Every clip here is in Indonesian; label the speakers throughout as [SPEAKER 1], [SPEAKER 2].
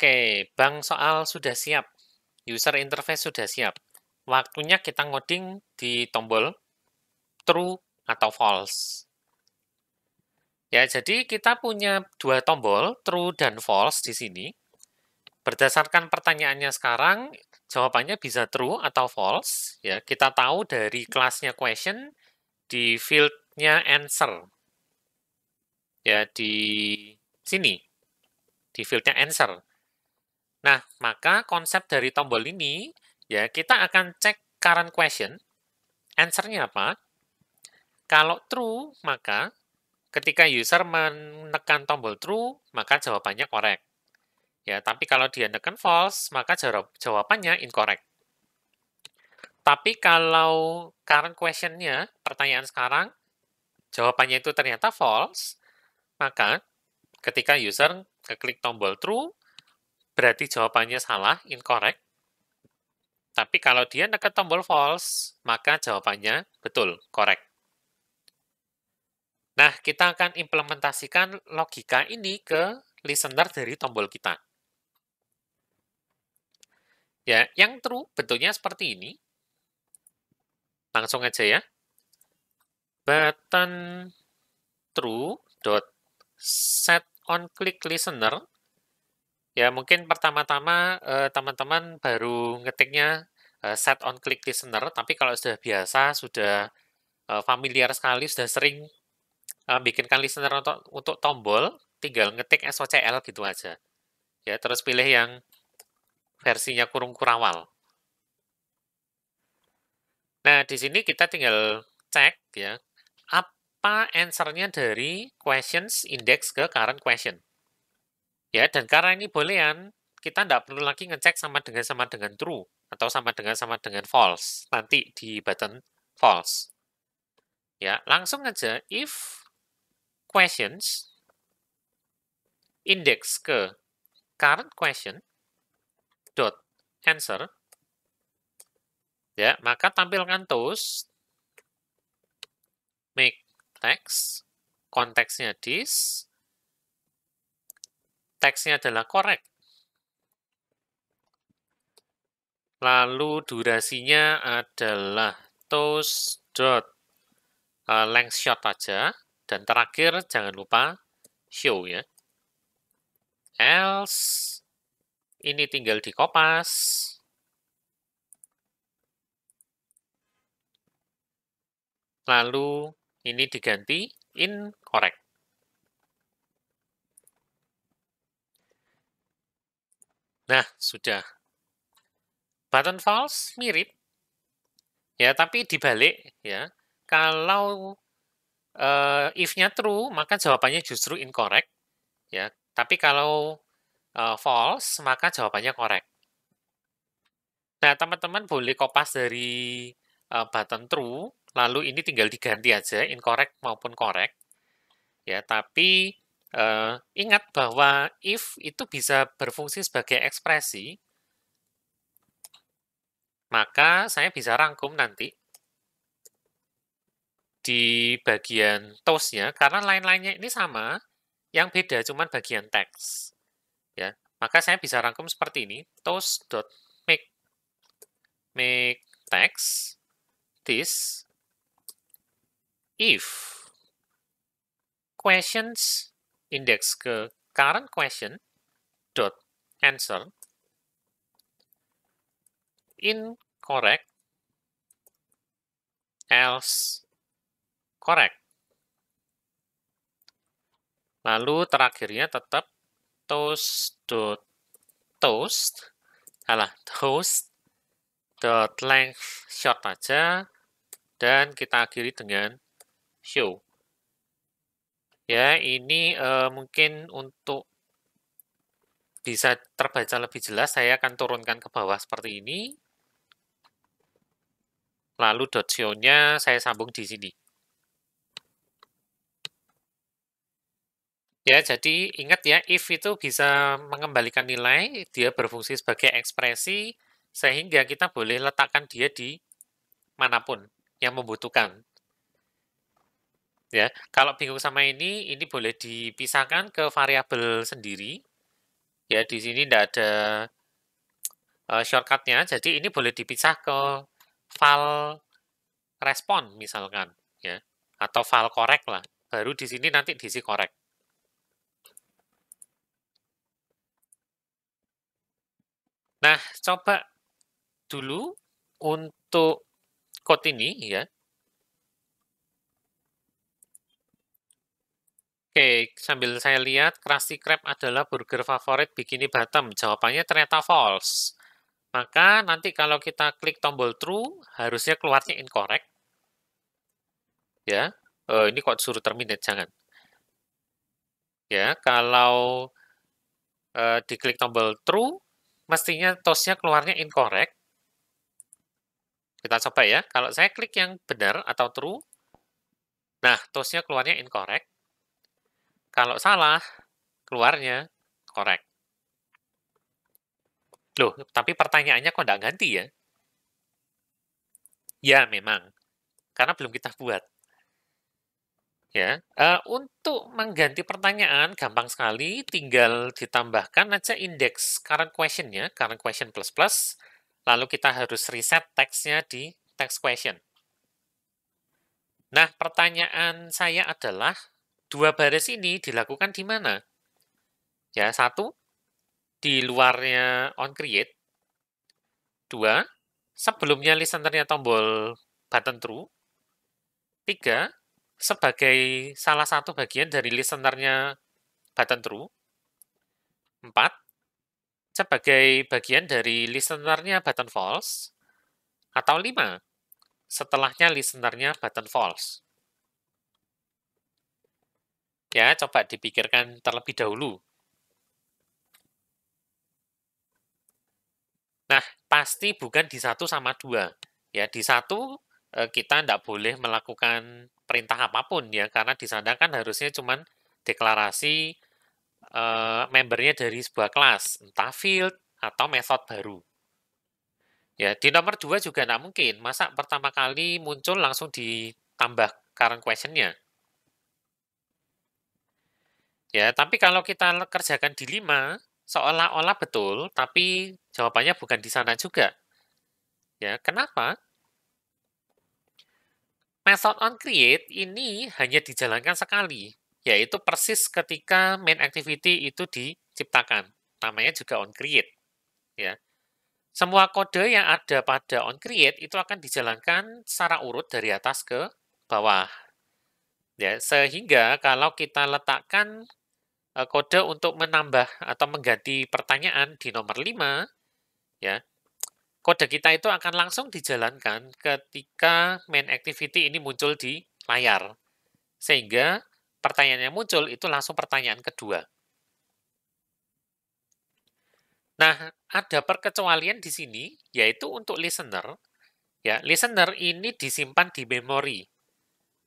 [SPEAKER 1] Oke, Bang soal sudah siap. User interface sudah siap. Waktunya kita ngoding di tombol true atau false. Ya, jadi kita punya dua tombol, true dan false di sini. Berdasarkan pertanyaannya sekarang, jawabannya bisa true atau false. Ya, kita tahu dari kelasnya question di fieldnya answer. Ya, di sini, di fieldnya answer. Nah, maka konsep dari tombol ini, ya kita akan cek current question, answernya apa. Kalau true, maka ketika user menekan tombol true, maka jawabannya correct. Ya, tapi kalau dia menekan false, maka jawabannya incorrect. Tapi kalau current question-nya, pertanyaan sekarang, jawabannya itu ternyata false, maka ketika user keklik tombol true, berarti jawabannya salah, incorrect. Tapi kalau dia nekan tombol false, maka jawabannya betul, correct. Nah, kita akan implementasikan logika ini ke listener dari tombol kita. Ya, yang true bentuknya seperti ini. Langsung aja ya. Button true dot set on click listener Ya, mungkin pertama-tama, eh, teman-teman baru ngetiknya, eh, set on click listener, tapi kalau sudah biasa, sudah, eh, familiar sekali, sudah sering, eh, bikinkan listener untuk untuk tombol, tinggal ngetik SOCL gitu aja. Ya, terus pilih yang versinya kurung kurawal. Nah, di sini kita tinggal cek ya, apa answer dari questions index ke current question. Ya, dan karena ini boolean, kita tidak perlu lagi ngecek sama dengan sama dengan true atau sama dengan sama dengan false nanti di button false. Ya, langsung aja if questions index ke current question dot answer ya maka tampilkan toast make text konteksnya this teksnya adalah correct. Lalu durasinya adalah toast dot e, length shot aja. Dan terakhir jangan lupa show ya. Else ini tinggal dikopas. Lalu ini diganti in Nah, sudah. Button false mirip. Ya, tapi dibalik ya. Kalau uh, if-nya true, maka jawabannya justru incorrect. Ya, tapi kalau uh, false, maka jawabannya correct. Nah, teman-teman boleh kopas dari uh, button true, lalu ini tinggal diganti aja, incorrect maupun correct. Ya, tapi Uh, ingat bahwa if itu bisa berfungsi sebagai ekspresi, maka saya bisa rangkum nanti di bagian toast ya, karena lain-lainnya ini sama, yang beda cuman bagian teks. Ya, maka saya bisa rangkum seperti ini, toast.make make text this if questions index ke current question dot answer incorrect else correct lalu terakhirnya tetap toast dot toast alah toast dot length short aja dan kita akhiri dengan show Ya, ini uh, mungkin untuk bisa terbaca lebih jelas, saya akan turunkan ke bawah seperti ini. Lalu dot nya saya sambung di sini. Ya, jadi ingat ya, if itu bisa mengembalikan nilai, dia berfungsi sebagai ekspresi, sehingga kita boleh letakkan dia di manapun yang membutuhkan. Ya, kalau bingung sama ini, ini boleh dipisahkan ke variabel sendiri. Ya, di sini tidak ada uh, shortcutnya, jadi ini boleh dipisah ke file respon misalkan, ya, atau file correct lah. Baru di sini nanti diisi correct. Nah, coba dulu untuk code ini ya. Oke, sambil saya lihat, Krusty Krab adalah burger favorit Bikini Bottom. Jawabannya ternyata false. Maka nanti kalau kita klik tombol true, harusnya keluarnya incorrect. Ya, uh, ini kok suruh terminate, jangan. Ya, kalau uh, diklik tombol true, mestinya tosnya keluarnya incorrect. Kita coba ya, kalau saya klik yang benar atau true, nah tosnya keluarnya incorrect. Kalau salah, keluarnya korek. Loh, tapi pertanyaannya kok nggak ganti ya? Ya, memang. Karena belum kita buat. Ya, uh, untuk mengganti pertanyaan gampang sekali, tinggal ditambahkan aja indeks current questionnya, current question plus plus, lalu kita harus reset teksnya di text question. Nah, pertanyaan saya adalah Dua baris ini dilakukan di mana? Ya, satu, di luarnya on create. Dua, sebelumnya listenernya tombol button true. Tiga, sebagai salah satu bagian dari listenernya button true. Empat, sebagai bagian dari listenernya button false, atau lima setelahnya listenernya button false. Ya, coba dipikirkan terlebih dahulu. Nah, pasti bukan di satu sama dua. Ya, di satu eh, kita tidak boleh melakukan perintah apapun ya, karena di sana kan harusnya cuman deklarasi uh, membernya dari sebuah kelas, entah field atau method baru. Ya, di nomor dua juga tidak mungkin. Masa pertama kali muncul langsung ditambah current question-nya? Ya, tapi kalau kita kerjakan di lima, seolah-olah betul, tapi jawabannya bukan di sana juga. Ya, kenapa? Method on create ini hanya dijalankan sekali, yaitu persis ketika main activity itu diciptakan. Namanya juga on create. Ya. Semua kode yang ada pada on create itu akan dijalankan secara urut dari atas ke bawah. Ya, sehingga kalau kita letakkan Eh, kode untuk menambah atau mengganti pertanyaan di nomor 5 ya. Kode kita itu akan langsung dijalankan ketika main activity ini muncul di layar. Sehingga pertanyaan yang muncul itu langsung pertanyaan kedua. Nah, ada perkecualian di sini yaitu untuk listener. Ya, listener ini disimpan di memori.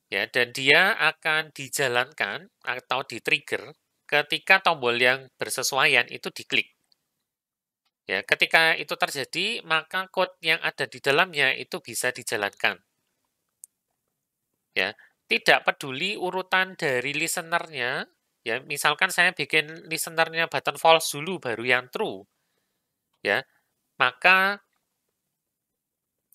[SPEAKER 1] Ya, dan dia akan dijalankan atau di-trigger ketika tombol yang bersesuaian itu diklik. Ya, ketika itu terjadi, maka code yang ada di dalamnya itu bisa dijalankan. Ya, tidak peduli urutan dari listenernya, ya misalkan saya bikin listenernya button false dulu baru yang true. Ya, maka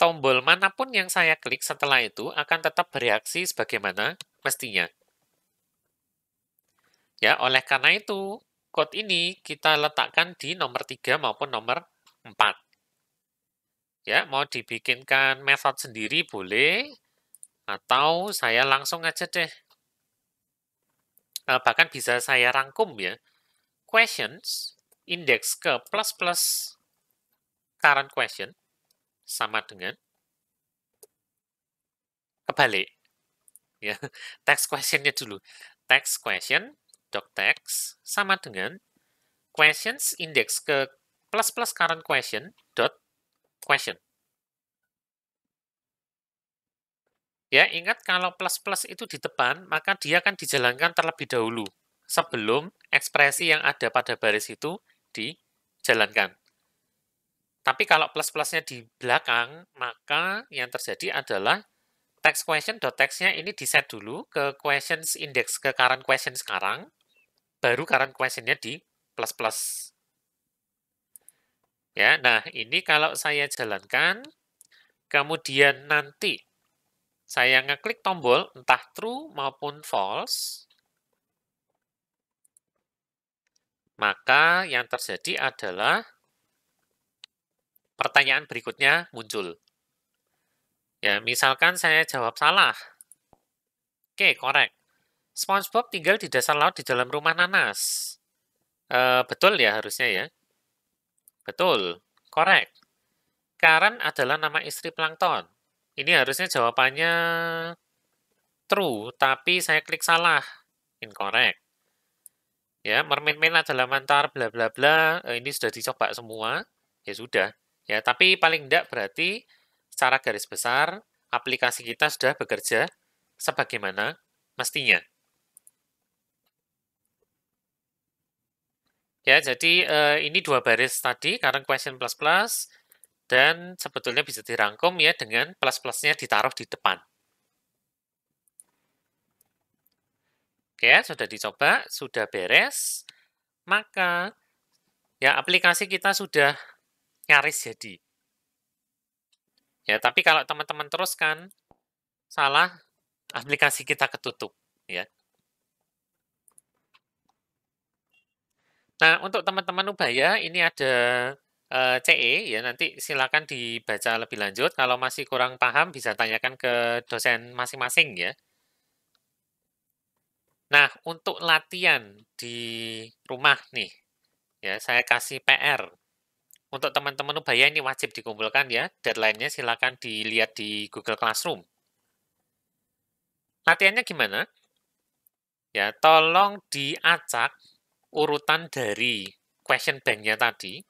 [SPEAKER 1] tombol manapun yang saya klik setelah itu akan tetap bereaksi sebagaimana mestinya. Ya, oleh karena itu, code ini kita letakkan di nomor 3 maupun nomor 4. Ya, mau dibikinkan method sendiri boleh, atau saya langsung aja deh. Eh, bahkan bisa saya rangkum ya. Questions, index ke plus plus current question, sama dengan kebalik. Ya, text questionnya dulu. Text question text sama dengan questions index ke plus plus current question dot question. Ya, ingat kalau plus plus itu di depan, maka dia akan dijalankan terlebih dahulu sebelum ekspresi yang ada pada baris itu dijalankan. Tapi kalau plus plusnya di belakang, maka yang terjadi adalah text question dot textnya ini di set dulu ke questions index ke current question sekarang baru current questionnya di plus plus. Ya, nah ini kalau saya jalankan, kemudian nanti saya ngeklik tombol entah true maupun false, maka yang terjadi adalah pertanyaan berikutnya muncul. Ya, misalkan saya jawab salah. Oke, korek SpongeBob tinggal di dasar laut di dalam rumah nanas. Uh, betul ya harusnya ya. Betul, correct. Karen adalah nama istri plankton. Ini harusnya jawabannya true, tapi saya klik salah. Incorrect. Ya, mermaid main adalah mantar, bla bla bla. Uh, ini sudah dicoba semua. Ya sudah. Ya, tapi paling tidak berarti secara garis besar aplikasi kita sudah bekerja sebagaimana mestinya. Ya, jadi uh, ini dua baris tadi, current question plus plus, dan sebetulnya bisa dirangkum ya dengan plus plusnya ditaruh di depan. Oke, sudah dicoba, sudah beres, maka ya aplikasi kita sudah nyaris jadi. Ya, tapi kalau teman-teman teruskan salah, aplikasi kita ketutup, ya. Nah, untuk teman-teman Ubaya, ini ada eh, CE ya nanti silakan dibaca lebih lanjut. Kalau masih kurang paham bisa tanyakan ke dosen masing-masing ya. Nah, untuk latihan di rumah nih, ya saya kasih PR. Untuk teman-teman Ubaya ini wajib dikumpulkan ya. Deadline-nya silakan dilihat di Google Classroom. Latihannya gimana? Ya, tolong diacak urutan dari question banknya tadi.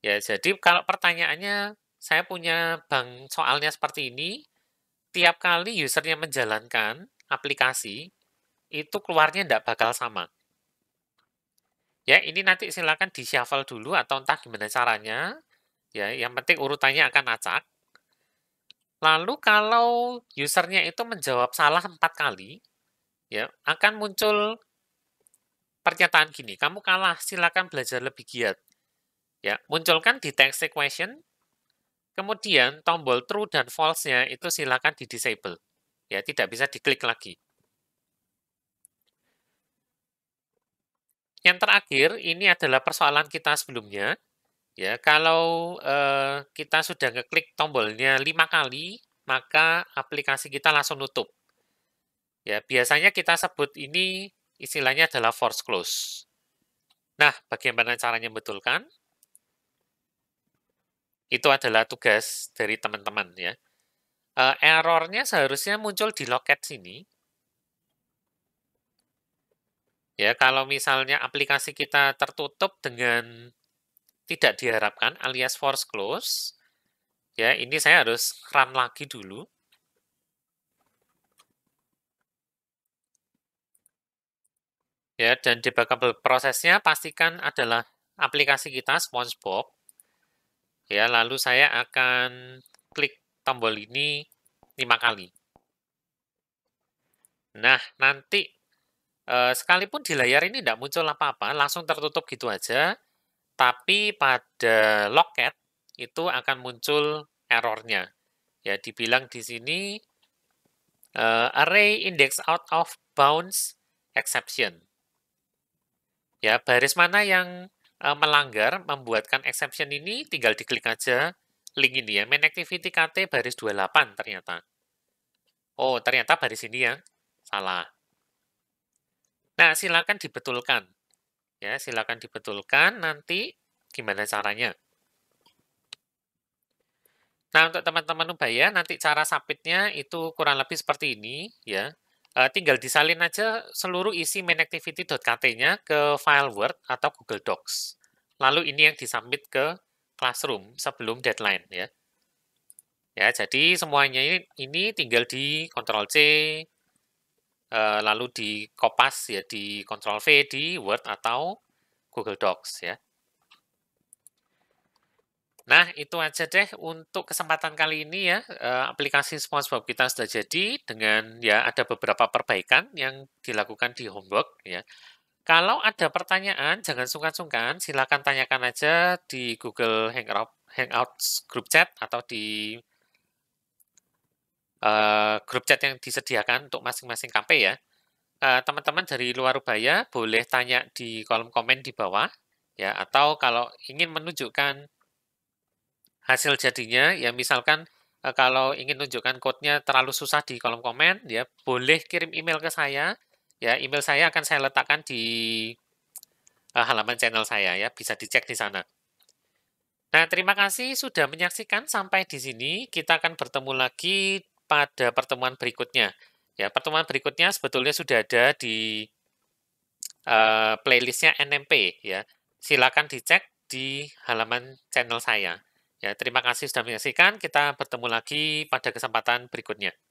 [SPEAKER 1] Ya, jadi kalau pertanyaannya saya punya bank soalnya seperti ini, tiap kali usernya menjalankan aplikasi, itu keluarnya tidak bakal sama. Ya, ini nanti silakan di shuffle dulu atau entah gimana caranya. Ya, yang penting urutannya akan acak. Lalu kalau usernya itu menjawab salah empat kali, ya akan muncul pernyataan gini, kamu kalah, silakan belajar lebih giat. Ya, munculkan di text equation, kemudian tombol true dan false-nya itu silakan di disable. Ya, tidak bisa diklik lagi. Yang terakhir, ini adalah persoalan kita sebelumnya. Ya, kalau eh, kita sudah ngeklik tombolnya lima kali, maka aplikasi kita langsung nutup. Ya, biasanya kita sebut ini Istilahnya adalah force close. Nah, bagaimana caranya membetulkan? Itu adalah tugas dari teman-teman ya. Uh, errornya seharusnya muncul di loket sini. Ya, kalau misalnya aplikasi kita tertutup dengan tidak diharapkan alias force close, ya ini saya harus run lagi dulu. ya dan debuggable prosesnya pastikan adalah aplikasi kita SpongeBob ya lalu saya akan klik tombol ini lima kali nah nanti eh, sekalipun di layar ini tidak muncul apa-apa langsung tertutup gitu aja tapi pada loket itu akan muncul errornya ya dibilang di sini eh, array index out of bounds exception Ya, baris mana yang uh, melanggar membuatkan exception ini tinggal diklik aja link ini ya. Main activity KT baris 28 ternyata. Oh, ternyata baris ini yang salah. Nah, silakan dibetulkan. Ya, silakan dibetulkan nanti gimana caranya. Nah, untuk teman-teman Ubaya, nanti cara sapitnya itu kurang lebih seperti ini, ya. Uh, tinggal disalin aja seluruh isi mainactivity.kt-nya ke file Word atau Google Docs. Lalu ini yang disubmit ke Classroom sebelum deadline ya. Ya, jadi semuanya ini, ini tinggal di Ctrl C uh, lalu di copas ya di Ctrl V di Word atau Google Docs ya. Nah, itu aja deh untuk kesempatan kali ini ya. Eh, aplikasi SpongeBob kita sudah jadi dengan ya ada beberapa perbaikan yang dilakukan di homework ya. Kalau ada pertanyaan, jangan sungkan-sungkan, silakan tanyakan aja di Google Hangout, Hangout group chat atau di uh, eh, grup chat yang disediakan untuk masing-masing KP ya. Eh, teman-teman uh, dari luar Ubaya boleh tanya di kolom komen di bawah ya atau kalau ingin menunjukkan hasil jadinya ya misalkan eh, kalau ingin tunjukkan code-nya terlalu susah di kolom komen ya boleh kirim email ke saya ya email saya akan saya letakkan di eh, halaman channel saya ya bisa dicek di sana. Nah, terima kasih sudah menyaksikan sampai di sini. Kita akan bertemu lagi pada pertemuan berikutnya. Ya, pertemuan berikutnya sebetulnya sudah ada di uh, playlistnya NMP. Ya, silakan dicek di halaman channel saya. Ya, terima kasih sudah menyaksikan. Kita bertemu lagi pada kesempatan berikutnya.